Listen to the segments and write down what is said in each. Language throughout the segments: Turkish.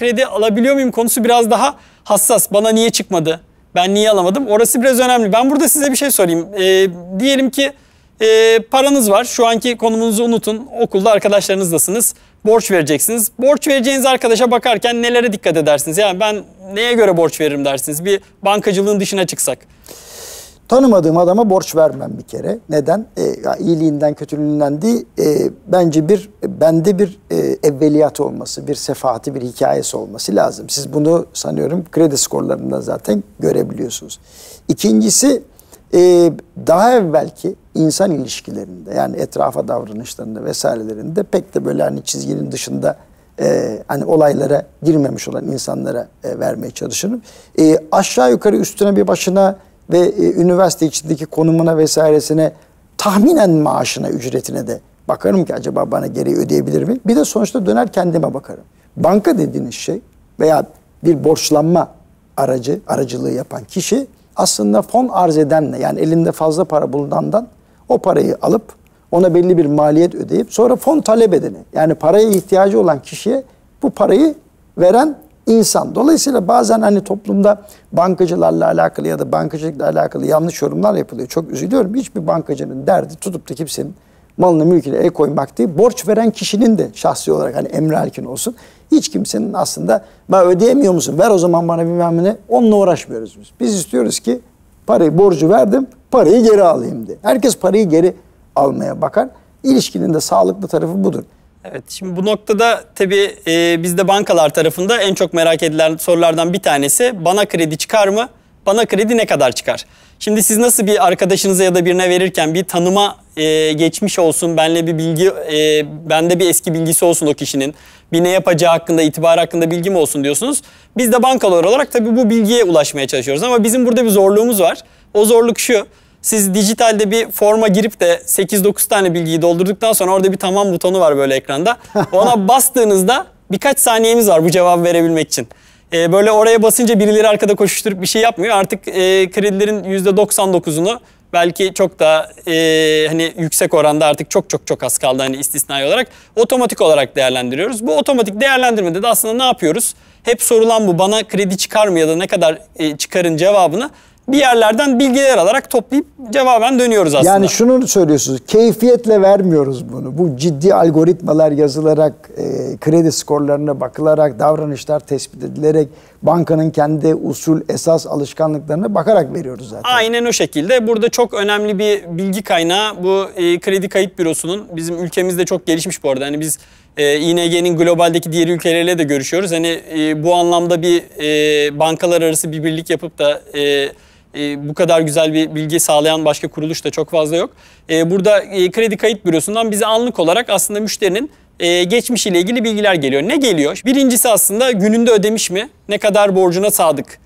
kredi alabiliyor muyum konusu biraz daha hassas. Bana niye çıkmadı? Ben niye alamadım? Orası biraz önemli. Ben burada size bir şey sorayım. Ee, diyelim ki e, paranız var. Şu anki konumunuzu unutun. Okulda arkadaşlarınızdasınız. Borç vereceksiniz. Borç vereceğiniz arkadaşa bakarken nelere dikkat edersiniz? Yani ben neye göre borç veririm dersiniz? Bir bankacılığın dışına çıksak. Tanımadığım adama borç vermem bir kere. Neden? E, ya iyiliğinden, kötülüğünden değil. E, bence bir bende bir e, evveliyat olması, bir sefahati, bir hikayesi olması lazım. Siz bunu sanıyorum kredi skorlarında zaten görebiliyorsunuz. İkincisi e, daha evvelki insan ilişkilerinde yani etrafa davranışlarında vesairelerinde pek de böyle hani çizginin dışında e, hani olaylara girmemiş olan insanlara e, vermeye çalışırım. E, aşağı yukarı üstüne bir başına ve e, üniversite içindeki konumuna vesairesine tahminen maaşına, ücretine de bakarım ki acaba bana geri ödeyebilir mi? Bir de sonuçta döner kendime bakarım. Banka dediğiniz şey veya bir borçlanma aracı, aracılığı yapan kişi aslında fon arz edenle yani elinde fazla para bulunandan o parayı alıp ona belli bir maliyet ödeyip sonra fon talep edeni yani paraya ihtiyacı olan kişiye bu parayı veren insan. Dolayısıyla bazen hani toplumda bankacılarla alakalı ya da bankacılıkla alakalı yanlış yorumlar yapılıyor. Çok üzülüyorum. Hiçbir bankacının derdi tutup da kimsenin malını mülküne el koymak değil. Borç veren kişinin de şahsi olarak hani Emre Erkin olsun. Hiç kimsenin aslında ben ödeyemiyor musun? Ver o zaman bana bilmem ne. Onunla uğraşmıyoruz biz. Biz istiyoruz ki parayı borcu verdim parayı geri alayım diye. Herkes parayı geri almaya bakar. İlişkinin de sağlıklı tarafı budur. Evet şimdi bu noktada tabii e, bizde bankalar tarafında en çok merak edilen sorulardan bir tanesi bana kredi çıkar mı? Bana kredi ne kadar çıkar? Şimdi siz nasıl bir arkadaşınıza ya da birine verirken bir tanıma e, geçmiş olsun, benle bir bilgi, e, bende bir eski bilgisi olsun o kişinin, bir ne yapacağı hakkında, itibar hakkında bilgim olsun diyorsunuz. Biz de bankalar olarak tabii bu bilgiye ulaşmaya çalışıyoruz ama bizim burada bir zorluğumuz var. O zorluk şu, siz dijitalde bir forma girip de 8-9 tane bilgiyi doldurduktan sonra orada bir tamam butonu var böyle ekranda. Ona bastığınızda birkaç saniyemiz var bu cevabı verebilmek için. Ee, böyle oraya basınca birileri arkada koşuşturup bir şey yapmıyor. Artık e, kredilerin %99'unu belki çok daha e, hani yüksek oranda artık çok çok çok az kaldı hani istisnai olarak otomatik olarak değerlendiriyoruz. Bu otomatik değerlendirmede de aslında ne yapıyoruz? Hep sorulan bu bana kredi çıkar mı ya da ne kadar e, çıkarın cevabını bir yerlerden bilgiler alarak toplayıp cevaben dönüyoruz aslında. Yani şunu söylüyorsunuz, keyfiyetle vermiyoruz bunu. Bu ciddi algoritmalar yazılarak, e, kredi skorlarına bakılarak, davranışlar tespit edilerek, bankanın kendi usul, esas alışkanlıklarına bakarak veriyoruz zaten. Aynen o şekilde. Burada çok önemli bir bilgi kaynağı bu e, kredi kayıp bürosunun. Bizim ülkemizde çok gelişmiş bu arada. Hani biz e, ING'nin globaldeki diğer ülkelerle de görüşüyoruz. Hani e, bu anlamda bir e, bankalar arası bir birlik yapıp da... E, e, bu kadar güzel bir bilgi sağlayan başka kuruluş da çok fazla yok. E, burada e, kredi kayıt bürosundan bize anlık olarak aslında müşterinin e, geçmiş ile ilgili bilgiler geliyor. Ne geliyor? Birincisi aslında gününde ödemiş mi? Ne kadar borcuna sadık?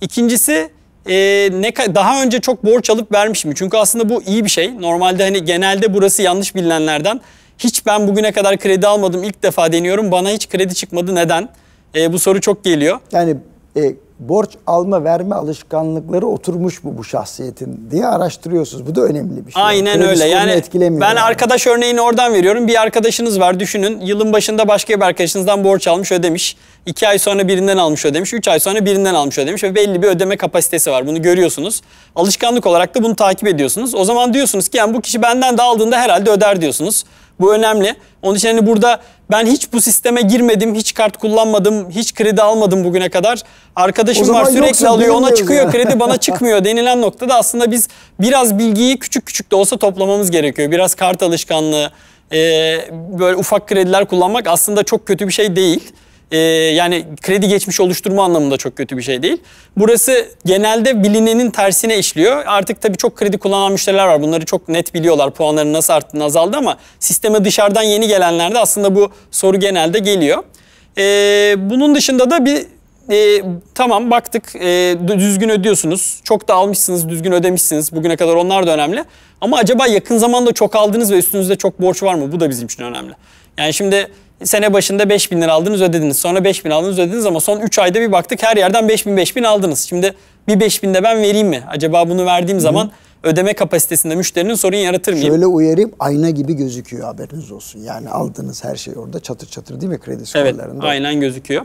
İkincisi e, ne daha önce çok borç alıp vermiş mi? Çünkü aslında bu iyi bir şey. Normalde hani genelde burası yanlış bilinenlerden. Hiç ben bugüne kadar kredi almadım ilk defa deniyorum bana hiç kredi çıkmadı neden? E, bu soru çok geliyor. Yani e, borç alma verme alışkanlıkları oturmuş mu bu şahsiyetin diye araştırıyorsunuz. Bu da önemli bir şey. Aynen öyle. Yani ben yani. arkadaş örneğini oradan veriyorum. Bir arkadaşınız var düşünün. Yılın başında başka bir arkadaşınızdan borç almış ödemiş. İki ay sonra birinden almış ödemiş. Üç ay sonra birinden almış ödemiş. Ve belli bir ödeme kapasitesi var. Bunu görüyorsunuz. Alışkanlık olarak da bunu takip ediyorsunuz. O zaman diyorsunuz ki yani bu kişi benden de aldığında herhalde öder diyorsunuz. Bu önemli. Onun için hani burada ben hiç bu sisteme girmedim, hiç kart kullanmadım, hiç kredi almadım bugüne kadar. Arkadaş arkadaşım var sürekli alıyor ona çıkıyor ya. kredi bana çıkmıyor denilen noktada aslında biz biraz bilgiyi küçük küçük de olsa toplamamız gerekiyor. Biraz kart alışkanlığı, e, böyle ufak krediler kullanmak aslında çok kötü bir şey değil. E, yani kredi geçmiş oluşturma anlamında çok kötü bir şey değil. Burası genelde bilinenin tersine işliyor. Artık tabii çok kredi kullanan müşteriler var. Bunları çok net biliyorlar puanların nasıl arttığını azaldı ama sisteme dışarıdan yeni gelenlerde aslında bu soru genelde geliyor. E, bunun dışında da bir e, tamam baktık e, düzgün ödüyorsunuz. Çok da almışsınız, düzgün ödemişsiniz. Bugüne kadar onlar da önemli. Ama acaba yakın zamanda çok aldınız ve üstünüzde çok borç var mı? Bu da bizim için önemli. Yani şimdi sene başında 5 bin lira aldınız ödediniz. Sonra 5 bin aldınız ödediniz ama son 3 ayda bir baktık her yerden 5 bin 5 bin aldınız. Şimdi bir 5 bin de ben vereyim mi? Acaba bunu verdiğim Hı. zaman ödeme kapasitesinde müşterinin sorun yaratır mıyım? Şöyle uyarayım ayna gibi gözüküyor haberiniz olsun. Yani aldığınız her şey orada çatır çatır değil mi kredi skorlarında? Evet aynen gözüküyor.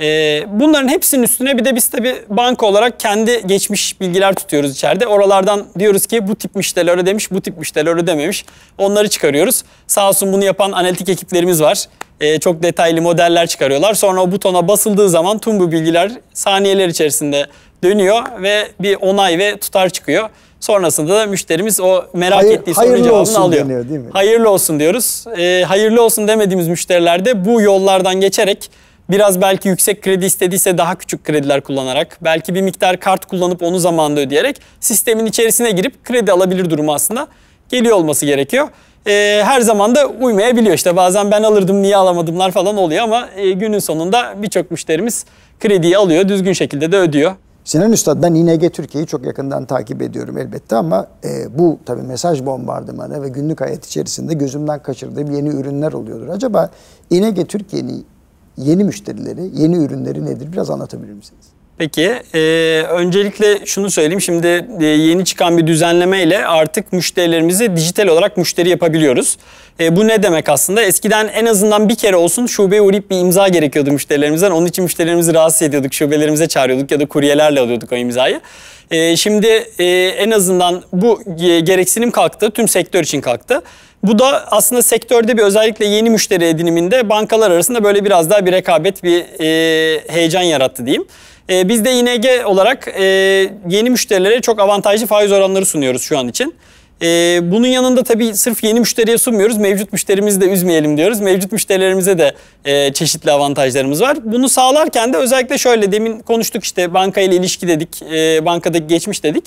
Ee, bunların hepsinin üstüne bir de biz tabi banka olarak kendi geçmiş bilgiler tutuyoruz içeride. Oralardan diyoruz ki bu tip müşteriler öyle demiş, bu tip müşteriler öyle dememiş. Onları çıkarıyoruz. Sağ olsun bunu yapan analitik ekiplerimiz var. Ee, çok detaylı modeller çıkarıyorlar. Sonra o butona basıldığı zaman tüm bu bilgiler saniyeler içerisinde dönüyor ve bir onay ve tutar çıkıyor. Sonrasında da müşterimiz o merak Hayır, ettiği sorunun cevabını olsun alıyor. Deniyor, değil mi? Hayırlı olsun diyoruz. E, hayırlı olsun demediğimiz müşterilerde bu yollardan geçerek Biraz belki yüksek kredi istediyse daha küçük krediler kullanarak, belki bir miktar kart kullanıp onu zamanında ödeyerek sistemin içerisine girip kredi alabilir durumu aslında geliyor olması gerekiyor. Ee, her zaman da uymayabiliyor işte bazen ben alırdım niye alamadımlar falan oluyor ama e, günün sonunda birçok müşterimiz krediyi alıyor düzgün şekilde de ödüyor. Sinan Üstad ben İNG Türkiye'yi çok yakından takip ediyorum elbette ama e, bu tabii mesaj bombardımanı ve günlük hayat içerisinde gözümden kaçırdığım yeni ürünler oluyordur. Acaba İNG Türkiye'nin yeni müşterileri, yeni ürünleri nedir biraz anlatabilir misiniz? Peki e, öncelikle şunu söyleyeyim şimdi e, yeni çıkan bir düzenlemeyle artık müşterilerimizi dijital olarak müşteri yapabiliyoruz. E, bu ne demek aslında? Eskiden en azından bir kere olsun şubeye uğrayıp bir imza gerekiyordu müşterilerimizden. Onun için müşterilerimizi rahatsız ediyorduk, şubelerimize çağırıyorduk ya da kuryelerle alıyorduk o imzayı. E, şimdi e, en azından bu e, gereksinim kalktı, tüm sektör için kalktı. Bu da aslında sektörde bir özellikle yeni müşteri ediniminde bankalar arasında böyle biraz daha bir rekabet, bir e, heyecan yarattı diyeyim. E, biz de ING olarak e, yeni müşterilere çok avantajlı faiz oranları sunuyoruz şu an için. E, bunun yanında tabii sırf yeni müşteriye sunmuyoruz. Mevcut müşterimizi de üzmeyelim diyoruz. Mevcut müşterilerimize de e, çeşitli avantajlarımız var. Bunu sağlarken de özellikle şöyle demin konuştuk işte banka ile ilişki dedik, e, bankadaki geçmiş dedik.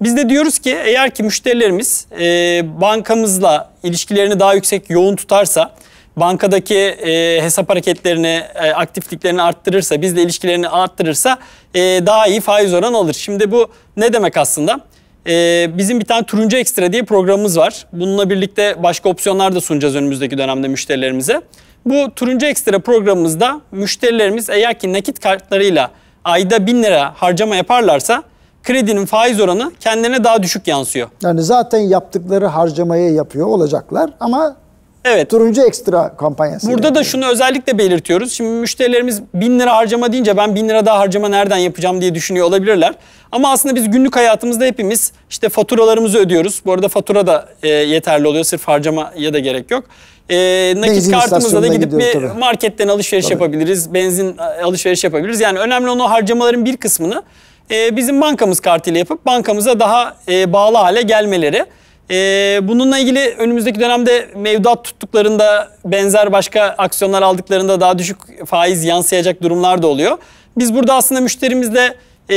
Biz de diyoruz ki eğer ki müşterilerimiz e, bankamızla ilişkilerini daha yüksek yoğun tutarsa bankadaki e, hesap hareketlerini, e, aktifliklerini arttırırsa, bizle ilişkilerini arttırırsa e, daha iyi faiz oranı alır. Şimdi bu ne demek aslında? E, bizim bir tane Turuncu Ekstra diye programımız var. Bununla birlikte başka opsiyonlar da sunacağız önümüzdeki dönemde müşterilerimize. Bu Turuncu Ekstra programımızda müşterilerimiz eğer ki nakit kartlarıyla ayda 1000 lira harcama yaparlarsa kredinin faiz oranı kendilerine daha düşük yansıyor. Yani zaten yaptıkları harcamaya yapıyor olacaklar ama Evet. Turuncu ekstra kampanyası. Burada yani. da şunu özellikle belirtiyoruz. Şimdi müşterilerimiz bin lira harcama deyince ben bin lira daha harcama nereden yapacağım diye düşünüyor olabilirler. Ama aslında biz günlük hayatımızda hepimiz işte faturalarımızı ödüyoruz. Bu arada fatura da e, yeterli oluyor. Sırf harcamaya da gerek yok. E, nakit Benzin kartımızla da gidip bir tabii. marketten alışveriş tabii. yapabiliriz. Benzin e, alışveriş yapabiliriz. Yani önemli olan o harcamaların bir kısmını e, bizim bankamız kartıyla yapıp bankamıza daha e, bağlı hale gelmeleri. Ee, bununla ilgili önümüzdeki dönemde mevduat tuttuklarında benzer başka aksiyonlar aldıklarında daha düşük faiz yansıyacak durumlar da oluyor. Biz burada aslında müşterimizle e,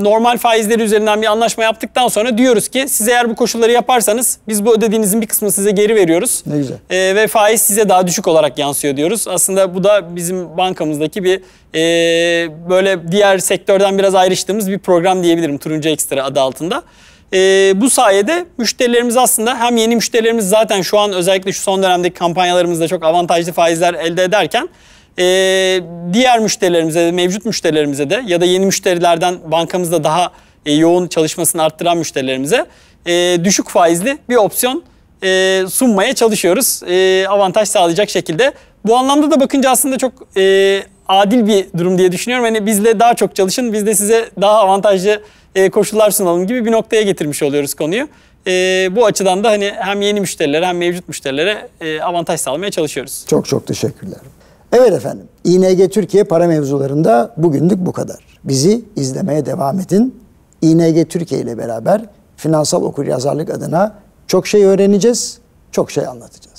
normal faizleri üzerinden bir anlaşma yaptıktan sonra diyoruz ki siz eğer bu koşulları yaparsanız biz bu ödediğinizin bir kısmını size geri veriyoruz. Ne güzel. E, ve faiz size daha düşük olarak yansıyor diyoruz. Aslında bu da bizim bankamızdaki bir e, böyle diğer sektörden biraz ayrıştığımız bir program diyebilirim Turuncu Ekstra adı altında. E, bu sayede müşterilerimiz aslında hem yeni müşterilerimiz zaten şu an özellikle şu son dönemdeki kampanyalarımızda çok avantajlı faizler elde ederken e, diğer müşterilerimize de mevcut müşterilerimize de ya da yeni müşterilerden bankamızda daha e, yoğun çalışmasını arttıran müşterilerimize e, düşük faizli bir opsiyon e, sunmaya çalışıyoruz. E, avantaj sağlayacak şekilde. Bu anlamda da bakınca aslında çok e, adil bir durum diye düşünüyorum. Hani bizle daha çok çalışın, biz de size daha avantajlı e, koşullar sunalım gibi bir noktaya getirmiş oluyoruz konuyu. E, bu açıdan da hani hem yeni müşterilere hem mevcut müşterilere e, avantaj sağlamaya çalışıyoruz. Çok çok teşekkürler. Evet efendim, İNG Türkiye para mevzularında bugünlük bu kadar. Bizi izlemeye devam edin. İNG Türkiye ile beraber finansal okuryazarlık adına çok şey öğreneceğiz, çok şey anlatacağız.